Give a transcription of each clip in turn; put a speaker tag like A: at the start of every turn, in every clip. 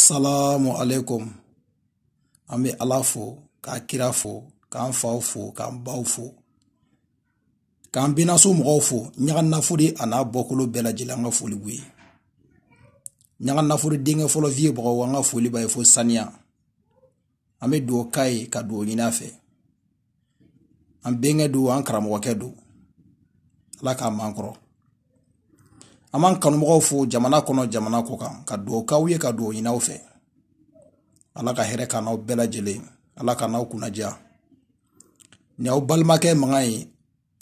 A: Salamu alaikum an be ala fo k'a kira fo k'an faw fo k'an baw fo k'an bɛnaso mɔgɔw fo ɲaga nafolo a n'a bɔkolo bɛɛ lajɛlen an ka foli b'u ye ɲaga nafolo denkɛ fɔlɔ fiye bagaw an ka foli b'a ye fo saniya an be dugawu k'a ye ka dugawu ɲini a fɛ an bɛnkɛ do an karamɔgɔkɛ do ala k'a man aman b'an kanumɔgɔw fo jamana kɔnɔ jamana kɔ kan ka dugawu k'aw ye ka dugawu ɲin'aw fɛ ala ka hɛrɛ k'an n'aw bɛɛ lajɛlen ala ka kunnadiya ni aw balimakɛ mankan ye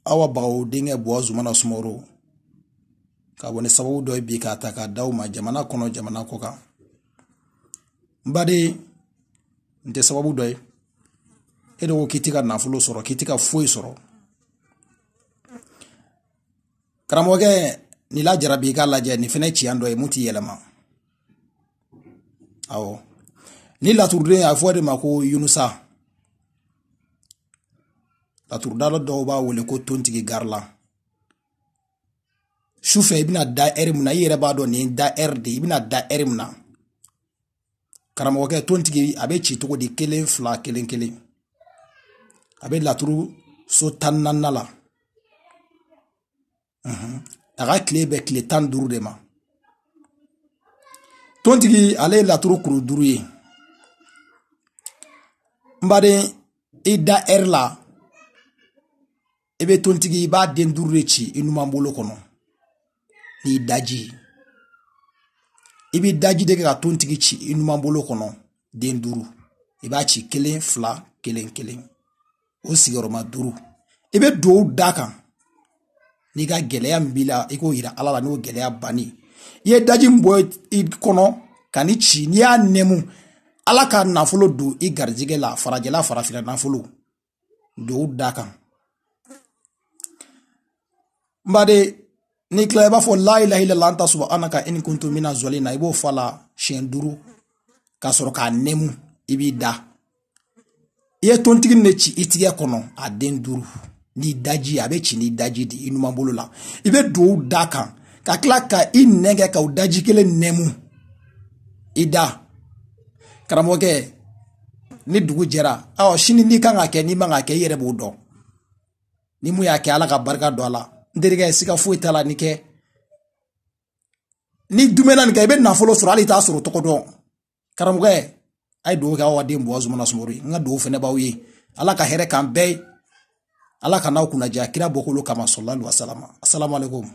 A: awa bagaw denkɛ buwa zumana sumaworo ka bɔ ni sababu dɔ ye bi k'a ta k'a d'aw ma jamana kɔnɔ jamana kɔ kan n baden n tɛ sababu dɔ ye e de ko k'i tɛ ka nafolo sɔrɔ k'i tɛ ka foyi sɔrɔ karamɔgɔkɛ n'i lajarabi i k'a lajɛ ni fɛnɛ tiɲɛ dɔ ye mun ti yɛlɛma awɔ ni laturuden a fɔ de ma ko yunusa laturudala dɔw b'a wele ko tontigi garila sufɛ i bɛna da ɛri mun na i yɛrɛ b'a dɔn nin da ɛri de i bɛna da ɛri mun na karamɔgɔkɛ tontigi a bɛ ci cogo di kelen fila kelen kelen a bɛ laturu so tan ni naaninan la a ka tile bɛ tile tan ni duuru de ma tontigi ale ye laturu kuru duuru ye n baden i da ɛri la i bɛ tontigi i b'a den duuru de ci i numanbolo kɔnɔ n'i daji i bɛ daji de kɛ ka tontigi ci i numanbolo kɔnɔ den duuru i b'a ci kelen fila kelen kelen o sigiyɔrɔma duuru i bɛ duwawu d'a kan n'i ka gɛlɛya min b'i la i k'o yira ala la n'o gɛlɛya banni i ye daji min bɔ i kɔnɔ ka ni ci n'i y'a nɛmu ala ka nafolo don i garijɛgɛ la farajɛla farafinna nafolo don da kan n baden n'i tila i b'a fɔ la ilaha illallah anta subhanaka in kuntu mina zolina i b'o fɔ la siɲɛ duuru ka sɔrɔ k'a nɛmu i b'i da i ye tontigi de ci i tigɛ kɔnɔ a den duuru n'i daji a bɛ ci n'i daji di i numan bolo la i bɛ duwawu d'a kan ka tila ka i nɛn kɛ k'aw daji kelen nɛmu i da karamɔgɔkɛ ni dugu jɛra awɔ sini n'i kan ka kɛ n'i man ka kɛ i yɛrɛ b'o dɔn ni mun y'a kɛ ala ka barika don a la n terikɛ siga foyi t'a la ni kɛ ni dumɛnna nin kɛ i bɛ nafolo sɔrɔ hali i t'a sɔrɔ tɔgɔ dɔn karamɔgɔkɛ a ye dugawu kɛ aw ka den bɔn zumana sumaworo ye n ka dugawu fana b'aw ye ala ka hɛrɛ k'an bɛɛ ye ala kana aw kunnadiya kira bɔ kama sɔlɔlɔ alayhi wa salama asalamualekum.